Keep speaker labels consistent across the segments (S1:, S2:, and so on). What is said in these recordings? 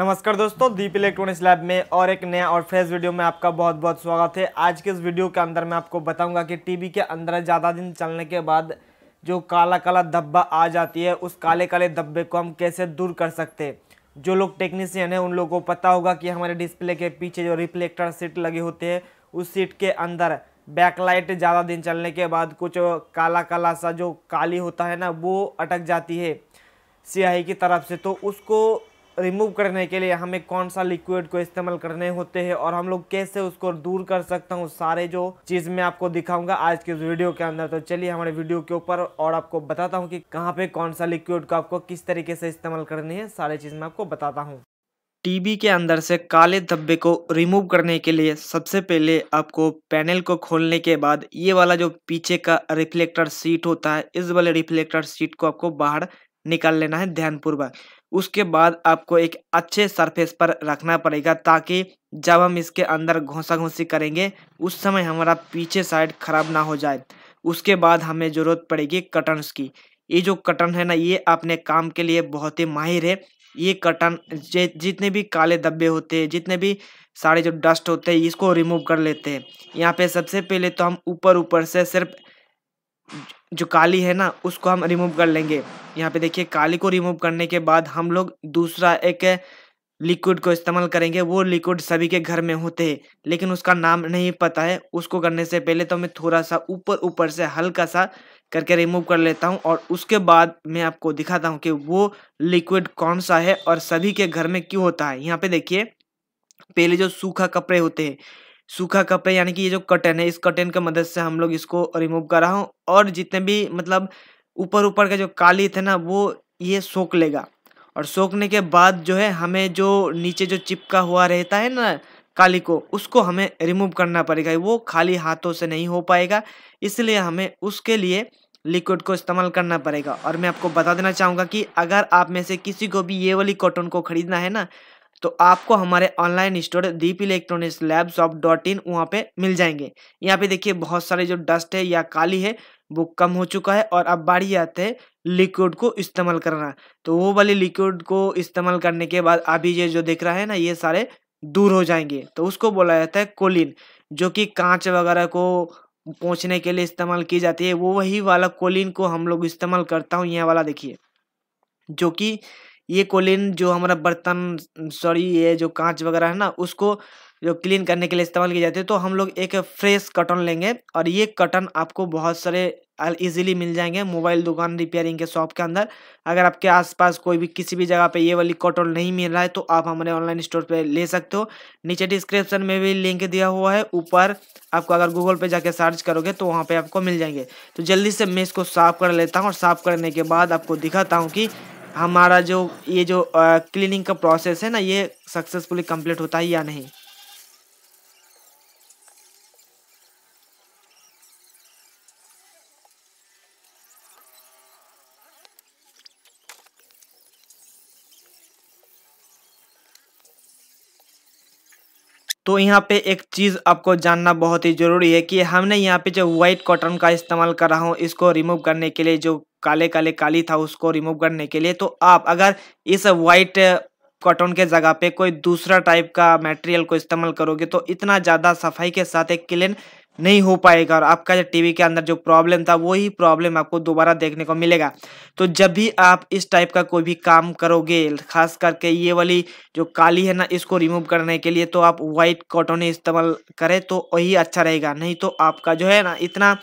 S1: नमस्कार दोस्तों दीप electronics lab में और एक नया और फ्रेश वीडियो में आपका बहुत बहुत स्वागत है आज के इस वीडियो के अंदर मैं आपको बताऊंगा कि टीवी के अंदर ज़्यादा दिन चलने के बाद जो काला काला धब्बा आ जाती है उस काले काले धब्बे को हम कैसे दूर कर सकते जो लोग टेक्नीसियन है उन लोगों को पता होगा कि हमारे डिस्प्ले के पीछे जो रिफ्लेक्टर सीट लगे होते हैं उस सीट के अंदर बैकलाइट ज़्यादा दिन चलने के बाद कुछ काला काला सा जो काली होता है ना वो अटक जाती है सियाही की तरफ से तो उसको रिमूव करने के लिए हमें कौन सा लिक्विड को इस्तेमाल करने होते हैं और हम लोग कैसे उसको दूर कर सकता हूँ सारे जो चीज़ मैं आपको दिखाऊंगा आज के वीडियो के अंदर तो चलिए हमारे वीडियो के ऊपर और आपको बताता हूँ कि कहाँ पे कौन सा लिक्विड को आपको किस तरीके से इस्तेमाल करनी है सारे चीज़ मैं आपको बताता हूँ टीबी के अंदर से काले धब्बे को रिमूव करने के लिए सबसे पहले आपको पैनल को खोलने के बाद ये वाला जो पीछे का रिफ्लेक्टर सीट होता है इस वाले रिफ्लेक्टर सीट को आपको बाहर निकाल लेना है ध्यानपूर्वक उसके बाद आपको एक अच्छे सरफेस पर रखना पड़ेगा ताकि जब हम इसके अंदर घोंसा घोंसी करेंगे उस समय हमारा पीछे साइड खराब ना हो जाए उसके बाद हमें ज़रूरत पड़ेगी कटन्स की ये जो कटन है ना ये अपने काम के लिए बहुत ही माहिर है ये कटन जितने भी काले धब्बे होते हैं जितने भी सारे जो डस्ट होते हैं इसको रिमूव कर लेते हैं यहाँ पे सबसे पहले तो हम ऊपर ऊपर से सिर्फ जो काली है ना उसको हम रिमूव कर लेंगे यहाँ पे देखिए काली को रिमूव करने के बाद हम लोग दूसरा एक लिक्विड को इस्तेमाल करेंगे वो लिक्विड सभी के घर में होते हैं लेकिन उसका नाम नहीं पता है उसको करने से पहले तो मैं थोड़ा सा ऊपर ऊपर से हल्का सा करके रिमूव कर लेता हूँ और उसके बाद मैं आपको दिखाता हूँ कि वो लिक्विड कौन सा है और सभी के घर में क्यों होता है यहाँ पे देखिए पहले जो सूखा कपड़े होते हैं सूखा कपड़े यानी कि ये जो कटन है इस कटन की मदद से हम लोग इसको रिमूव कर रहा हूँ और जितने भी मतलब ऊपर ऊपर का जो काली थे ना वो ये सोख लेगा और सोखने के बाद जो है हमें जो नीचे जो चिपका हुआ रहता है ना काली को उसको हमें रिमूव करना पड़ेगा वो खाली हाथों से नहीं हो पाएगा इसलिए हमें उसके लिए लिक्विड को इस्तेमाल करना पड़ेगा और मैं आपको बता देना चाहूँगा कि अगर आप में से किसी को भी ये वाली कॉटन को ख़रीदना है ना तो आपको हमारे online store Deep electronics lab shop dot in वहाँ पर मिल जाएंगे यहाँ पे देखिए बहुत सारे जो डस्ट है या काली है वो कम हो चुका है और अब बारी आते हैं लिक्विड को इस्तेमाल करना तो वो वाले लिक्विड को इस्तेमाल करने के बाद अभी ये जो दिख रहा है ना ये सारे दूर हो जाएंगे तो उसको बोला जाता है कोलिन जो कि कांच वगैरह को पहुँचने के लिए इस्तेमाल की जाती है वो वही वाला कोलिन को हम लोग इस्तेमाल करता हूँ यह वाला देखिए जो कि ये कोलिन जो हमारा बर्तन सॉरी ये जो कांच वगैरह है ना उसको जो क्लीन करने के लिए इस्तेमाल किए जाते हैं तो हम लोग एक फ्रेश कटन लेंगे और ये कटन आपको बहुत सारे इजीली मिल जाएंगे मोबाइल दुकान रिपेयरिंग के शॉप के अंदर अगर आपके आसपास कोई भी किसी भी जगह पे ये वाली कटन नहीं मिल रहा है तो आप हमारे ऑनलाइन स्टोर पे ले सकते हो नीचे डिस्क्रिप्शन में भी लिंक दिया हुआ है ऊपर आपको अगर गूगल पे जाके सर्च करोगे तो वहाँ पर आपको मिल जाएंगे तो जल्दी से मैं इसको साफ़ कर लेता हूँ और साफ़ करने के बाद आपको दिखाता हूँ कि हमारा जो ये जो क्लीनिंग का प्रोसेस है ना ये सक्सेसफुली कंप्लीट होता है या नहीं तो यहाँ पे एक चीज़ आपको जानना बहुत ही ज़रूरी है कि हमने यहाँ पे जो वाइट कॉटन का इस्तेमाल कर रहा हूँ इसको रिमूव करने के लिए जो काले काले काली था उसको रिमूव करने के लिए तो आप अगर इस वाइट कॉटन के जगह पे कोई दूसरा टाइप का मटेरियल को इस्तेमाल करोगे तो इतना ज़्यादा सफाई के साथ एक क्लीन नहीं हो पाएगा और आपका जो टीवी के अंदर जो प्रॉब्लम था वही प्रॉब्लम आपको दोबारा देखने को मिलेगा तो जब भी आप इस टाइप का कोई भी काम करोगे खास करके ये वाली जो काली है ना इसको रिमूव करने के लिए तो आप वाइट कॉटन इस्तेमाल करें तो वही अच्छा रहेगा नहीं तो आपका जो है ना इतना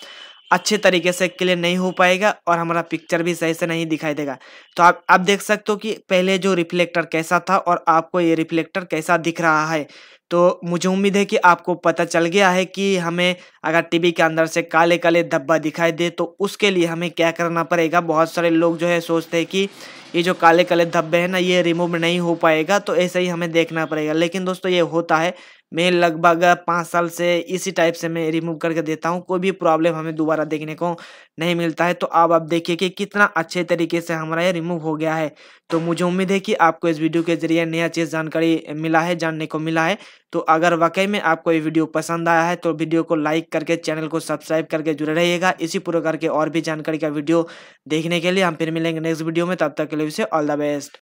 S1: अच्छे तरीके से क्लियर नहीं हो पाएगा और हमारा पिक्चर भी सही से नहीं दिखाई देगा तो आप आप देख सकते हो कि पहले जो रिफ्लेक्टर कैसा था और आपको ये रिफ्लेक्टर कैसा दिख रहा है तो मुझे उम्मीद है कि आपको पता चल गया है कि हमें अगर टीवी के अंदर से काले काले धब्बा दिखाई दे तो उसके लिए हमें क्या करना पड़ेगा बहुत सारे लोग जो है सोचते हैं कि ये जो काले काले धब्बे हैं ना ये रिमूव नहीं हो पाएगा तो ऐसे ही हमें देखना पड़ेगा लेकिन दोस्तों ये होता है मैं लगभग पाँच साल से इसी टाइप से मैं रिमूव करके देता हूँ कोई भी प्रॉब्लम हमें दोबारा देखने को नहीं मिलता है तो अब आप देखिए कि कितना अच्छे तरीके से हमारा ये रिमूव हो गया है तो मुझे उम्मीद है कि आपको इस वीडियो के जरिए नया चीज़ जानकारी मिला है जानने को मिला है तो अगर वाकई में आपको ये वीडियो पसंद आया है तो वीडियो को लाइक करके चैनल को सब्सक्राइब करके जुड़े रहिएगा इसी प्रकार के और भी जानकारी का वीडियो देखने के लिए हम फिर मिलेंगे नेक्स्ट वीडियो में तब तक के लिए उसे ऑल द बेस्ट